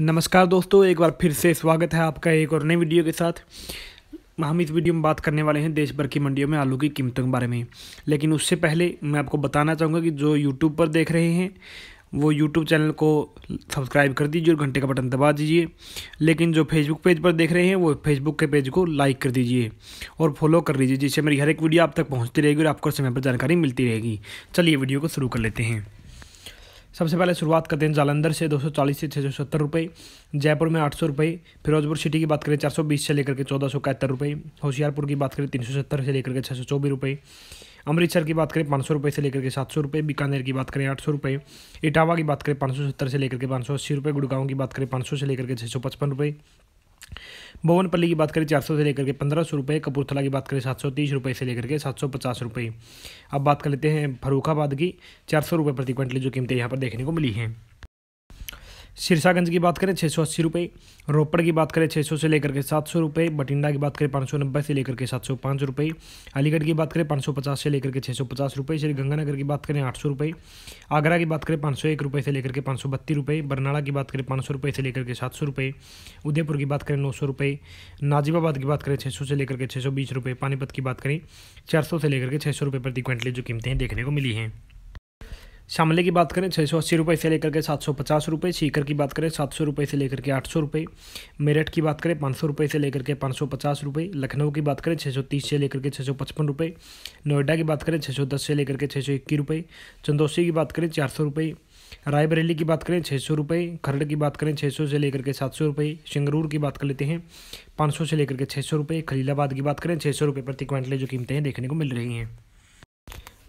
नमस्कार दोस्तों एक बार फिर से स्वागत है आपका एक और नए वीडियो के साथ हम इस वीडियो में बात करने वाले हैं देश भर की मंडियों में आलू की कीमतों के बारे में लेकिन उससे पहले मैं आपको बताना चाहूँगा कि जो यूट्यूब पर देख रहे हैं वो यूट्यूब चैनल को सब्सक्राइब कर दीजिए और घंटे का बटन दबा दीजिए लेकिन जो फेसबुक पेज पर देख रहे हैं वो फेसबुक के पेज को लाइक कर दीजिए और फॉलो कर लीजिए जिससे मेरी हर एक वीडियो आप तक पहुँचती रहेगी और आपको समय पर जानकारी मिलती रहेगी चलिए वीडियो को शुरू कर लेते हैं सबसे पहले शुरुआत करते हैं जालंधर से 240 से छः सौ सत्तर रुपये जयपुर में आठ सौ रुपये फिरोजपुर सिटी की बात करें बीस से लेकर के चौदह सौ इकहत्तर रुपये होशियारपुर की बात करें तीन सौ सत्तर से लेकर के छः सौ चौबीस रुपये अमृतसर की बात करें पाँच सौ रुपये से लेकर के सात सौ रुपये बीकानेर की बात करें आठ सौ रुपये इटावा की बात करें पाँच सौ सत्तर से लेकर के पाँच सौ अस्सी रुपये गुड़गांव की बात करें पाँच सौ से लेकर के छः सौ पचपन रुपये भुवनपल्ली की बात करें चार सौ से लेकर के पंद्रह सौ रुपये कपूरथला की बात करें सात सौ तीस रुपये से लेकर के सात सौ पचास रुपये अब बात कर लेते हैं फरूखाबाद की चार सौ रुपये प्रति क्विंटल जो कीमतें यहाँ पर देखने को मिली हैं सिरसागंज की बात करें छः सौ अस्सी रुपये रोपड़ की बात करें छः सौ से लेकर के सात सौ रुपये बठिंडा की बात करें पाँच सौ नब्बे से लेकर के सात सौ पाँच रुपये अलीगढ़ की बात करें पाँच सौ पचास से लेकर के छः सौ पचास रुपये श्री गंगानगर की बात करें आठ सौ रुपये आगरा की बात करें पाँच सौ एक रुपये से लेकर के पाँच सौ बत्तीस रुपये बरनाला की बात करें पाँच सौ रुपये से लेकर के सात सौ रुपये उदयपुर की बात करें नौ सौ रुपये नाजिबाबाद की बात करें छः सौ से लेकर के छः सौ बीस रुपये पानीपत की बात करें चार सौ से लेकर के छः सौ रुपये प्रति क्विंटल जो कीमतें देखने को मिली हैं शामले की बात करें छः सौ अस्सी रुपये से लेकर के सात सौ पचास रुपये सीकर की बात करें सात सौ रुपये से लेकर के आठ सौ रुपये मेरठ की बात करें पाँच सौ रुपये से लेकर के पाँच सौ पचास रुपये लखनऊ की बात करें छः सौ तीस से लेकर के छः सौ पचपन रुपये नोएडा की बात करें छः सौ दस से लेकर के छः सौ इक्कीस रुपये चंदौसी की बात करें चार सौ रुपये रायबरेली की बात करें छः सौ रुपये खरड़ की बात करें छः सौ से लेकर के सात सौ रुपये सिंगरूर की बात कर लेते हैं पाँच सौ से लेकर के छः सौ रुपये खलीलाबाद की बात करें छः सौ रुपये प्रति क्विंटल जो कीमतें हैं देखने को मिल रही हैं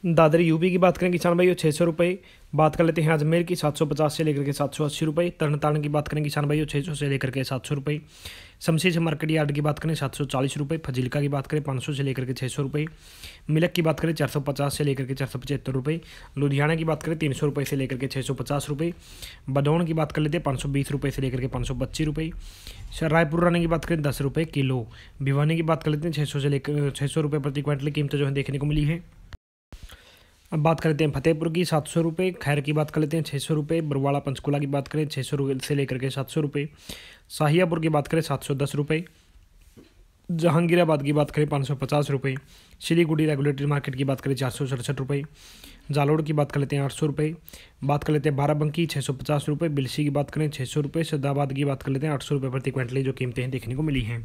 दादरी यूपी की बात करें किसान भाइयों छः सौ रुपये बात कर लेते हैं अजमेर की सात सौ पचास से लेकर के सात सौ अस्सी रुपये तारण की बात करें किसान भाइयों छः सौ से लेकर के सात सौ रुपये शमशी से मार्केट यार्ड की बात करें सात सौ चालीस रुपये फजिलका की बात करें पाँच सौ से लेकर के छः सौ रुपये मिलक की बात करें चार सौ पचास से लेकर के चार सौ पचहत्तर रुपये लुधियाना की बात करें तीन सौ रुपये से लेकर के छः सौ पचास रुपये बदौन की बात कर लेते हैं पाँच सौ बीस रुपये से लेकर के पाँच सौ पच्चीस रुपये रायपुर रानी की बात करें दस रुपये किलो भिवानी की बात कर लेते हैं छः सौ से लेकर छः सौ रुपये प्रति क्विंटल कीमत जो है देखने को मिली है अब बात करते हैं फतेहपुर की सात सौ रुपये खैर की बात कर लेते हैं छः सौ रुपये बरवाड़ा पंचकूला की बात करें छः सौ रुपये से लेकर के सात सौ रुपये शाहियापुर की बात करें सात सौ दस रुपये जहांगीराबाद की बात करें पाँच सौ पचास रुपये सिलीगुड़ी रेगुलेटरी मार्केट की बात करें चार सौ सड़सठ रुपये जालोड़ की बात कर लेते हैं आठ सौ रुपये बात कर लेते हैं बाराबंकी छः सौ पचास रुपये बिलसी की बात करें छः सौ रुपये सिद्धाबाद की बात कर लेते हैं आठ सौ रुपये प्रति क्विंटल जो कीमतें देखने को मिली हैं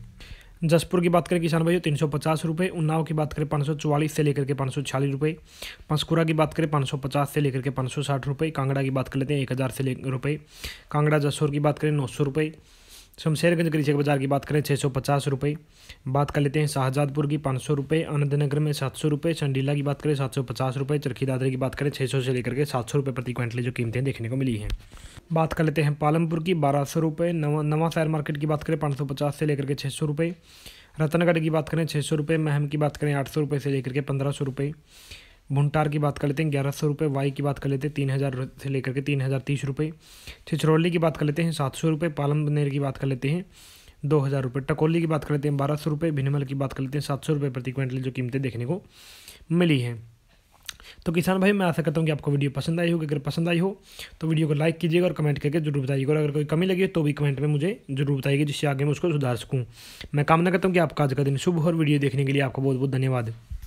जसपुर की बात करें किसान भाइयों तीन सौ पचास रुपये उन्नाव की बात करें पाँच सौ चौवालीस से लेकर के पाँच सौ छियालीस रुपये पंसकुरा की बात करें पाँच सौ पचास से लेकर के पाँच सौ साठ रुपये कांगड़ा की बात कर लेते हैं एक हज़ार से ले रुपये कांगड़ा जसोर की बात करें नौ सौ रुपये तो हम शेरगंज कृषक बाजार की बात करें छः सौ पचास रुपये बात कर लेते हैं शाहजादपुर की पाँच सौ रुपये अनंतनगर में सात सौ रुपये चंडीला की बात करें सात सौ पचास रुपये चरखी दादरी की बात करें छः सौ से लेकर के सात सौ रुपये प्रति क्विंटल जो कीमतें देखने को मिली हैं बात कर लेते हैं पालमपुर की बारह सौ रुपये नवा नवा शहर मार्केट की बात करें पाँच सौ पचास से लेकर के छः सौ रुपये रतनगढ़ की बात करें छः सौ रुपये महम की बात करें आठ सौ रुपये से लेकर के पंद्रह सौ रुपये भुंटार की बात कर लेते हैं ग्यारह सौ रुपये वाई की बात कर लेते हैं तीन हज़ार से लेकर के तीन हज़ार तीस रुपये छिछरौली की बात कर लेते हैं सात सौ रुपये बनेर की बात कर लेते हैं दो हज़ार रुपये टकोली की बात कर लेते हैं बारह सौ रुपये भिनमल की बात कर लेते हैं सात सौ रुपये प्रति क्विंटल जो कीमतें देखने को मिली हैं तो किसान भाई मैं आशा करता हूँ कि आपको वीडियो पसंद आई होगी अगर पसंद आई हो तो वीडियो को लाइक कीजिएगा और कमेंट करके जरूर बताइएगा और अगर कोई कमी लगी तो भी कमेंट में मुझे जरूर बताइएगा जिससे आगे मैं उसको सुधार सकूँ मैं कामना करता हूँ कि आपका आज का दिन शुभ हो और वीडियो देखने के लिए आपका बहुत बहुत धन्यवाद